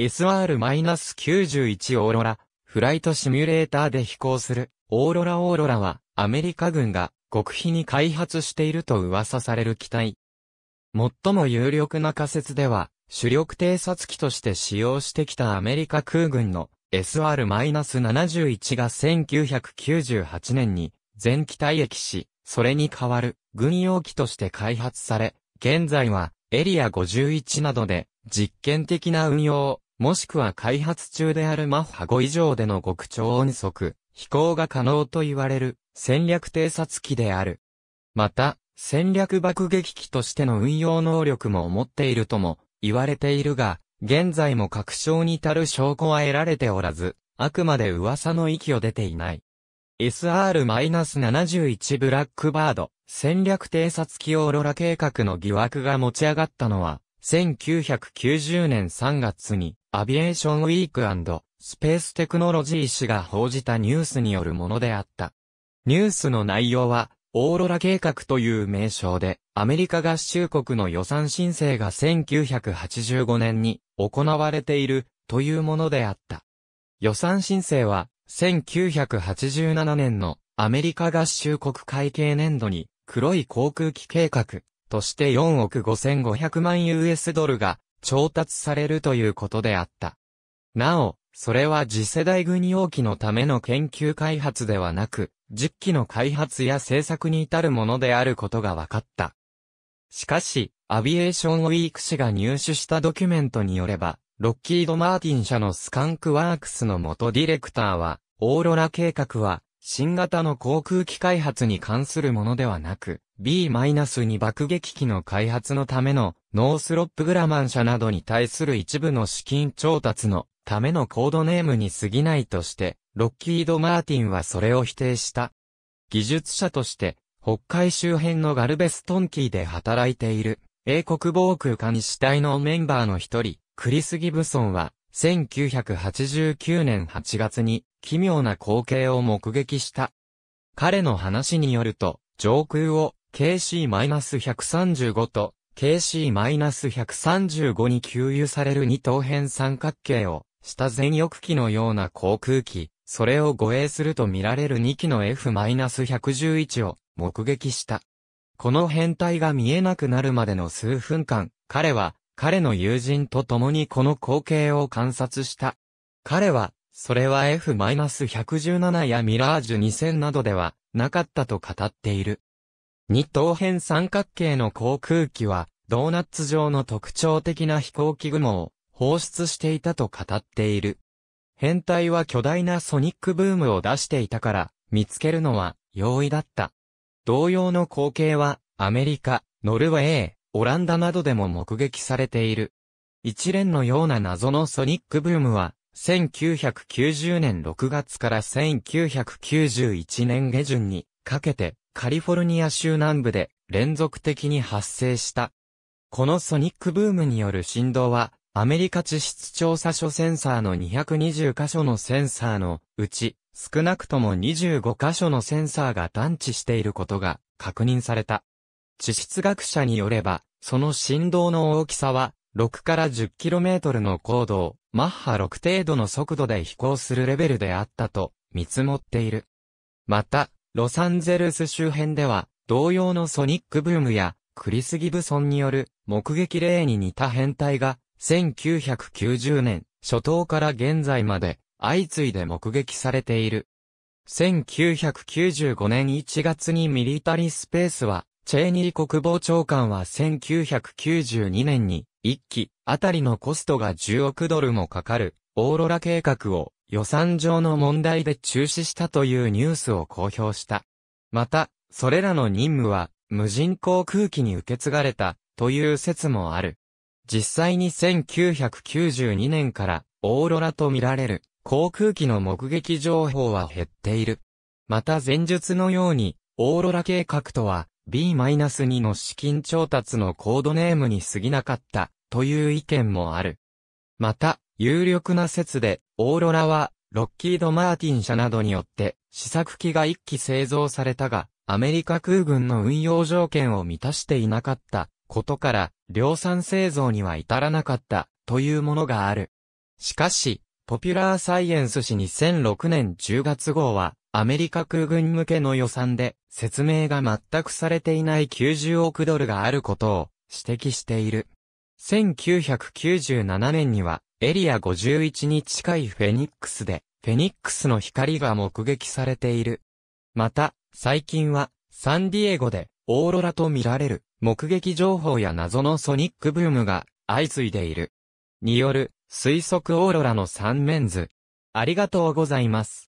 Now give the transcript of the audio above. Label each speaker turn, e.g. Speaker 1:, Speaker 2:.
Speaker 1: SR-91 オーロラ、フライトシミュレーターで飛行する、オーロラオーロラは、アメリカ軍が、極秘に開発していると噂される機体。最も有力な仮説では、主力偵察機として使用してきたアメリカ空軍の SR-71 が1998年に全機体液し、それに代わる軍用機として開発され、現在はエリア51などで実験的な運用、もしくは開発中であるマッハ5以上での極超音速、飛行が可能と言われる戦略偵察機である。また、戦略爆撃機としての運用能力も持っているとも言われているが、現在も確証に足る証拠は得られておらず、あくまで噂の域を出ていない。SR-71 ブラックバード戦略偵察機オーロラ計画の疑惑が持ち上がったのは、1990年3月に、アビエーションウィークスペーステクノロジー誌が報じたニュースによるものであった。ニュースの内容は、オーロラ計画という名称で、アメリカ合衆国の予算申請が1985年に行われているというものであった。予算申請は、1987年のアメリカ合衆国会計年度に黒い航空機計画として4億5500万 US ドルが調達されるということであった。なお、それは次世代軍用機のための研究開発ではなく、10機の開発や製作に至るものであることが分かった。しかし、アビエーションウィーク氏が入手したドキュメントによれば、ロッキード・マーティン社のスカンクワークスの元ディレクターは、オーロラ計画は、新型の航空機開発に関するものではなく、B-2 爆撃機の開発のためのノースロップグラマン社などに対する一部の資金調達のためのコードネームに過ぎないとして、ロッキード・マーティンはそれを否定した。技術者として、北海周辺のガルベストンキーで働いている、英国防空艦士隊のメンバーの一人、クリス・ギブソンは、1989年8月に奇妙な光景を目撃した。彼の話によると、上空を KC-135 と KC-135 に給油される二等辺三角形をした全翼機のような航空機、それを護衛すると見られる2機の F-111 を目撃した。この変態が見えなくなるまでの数分間、彼は彼の友人と共にこの光景を観察した。彼は、それは F-117 やミラージュ2000などではなかったと語っている。二等辺三角形の航空機は、ドーナツ状の特徴的な飛行機雲を放出していたと語っている。変態は巨大なソニックブームを出していたから、見つけるのは容易だった。同様の光景は、アメリカ、ノルウェー、オランダなどでも目撃されている。一連のような謎のソニックブームは、1990年6月から1991年下旬にかけてカリフォルニア州南部で連続的に発生した。このソニックブームによる振動はアメリカ地質調査所センサーの220箇所のセンサーのうち少なくとも25箇所のセンサーが探知していることが確認された。地質学者によれば、その振動の大きさは、6から 10km の高度を、マッハ6程度の速度で飛行するレベルであったと、見積もっている。また、ロサンゼルス周辺では、同様のソニックブームや、クリス・ギブソンによる目撃例に似た変態が、1990年初頭から現在まで相次いで目撃されている。1995年1月にミリタリースペースはチェーニー国防長官は1992年に、1機あたりのコストが10億ドルもかかる、オーロラ計画を予算上の問題で中止したというニュースを公表した。また、それらの任務は、無人航空機に受け継がれた、という説もある。実際に1992年から、オーロラと見られる、航空機の目撃情報は減っている。また前述のように、オーロラ計画とは、B-2 の資金調達のコードネームに過ぎなかった、という意見もある。また、有力な説で、オーロラは、ロッキード・マーティン社などによって、試作機が1機製造されたが、アメリカ空軍の運用条件を満たしていなかった、ことから、量産製造には至らなかった、というものがある。しかし、ポピュラーサイエンス誌2006年10月号は、アメリカ空軍向けの予算で、説明が全くされていない90億ドルがあることを指摘している。1997年には、エリア51に近いフェニックスで、フェニックスの光が目撃されている。また、最近は、サンディエゴで、オーロラと見られる、目撃情報や謎のソニックブームが、相次いでいる。による、推測オーロラの三面図。ありがとうございます。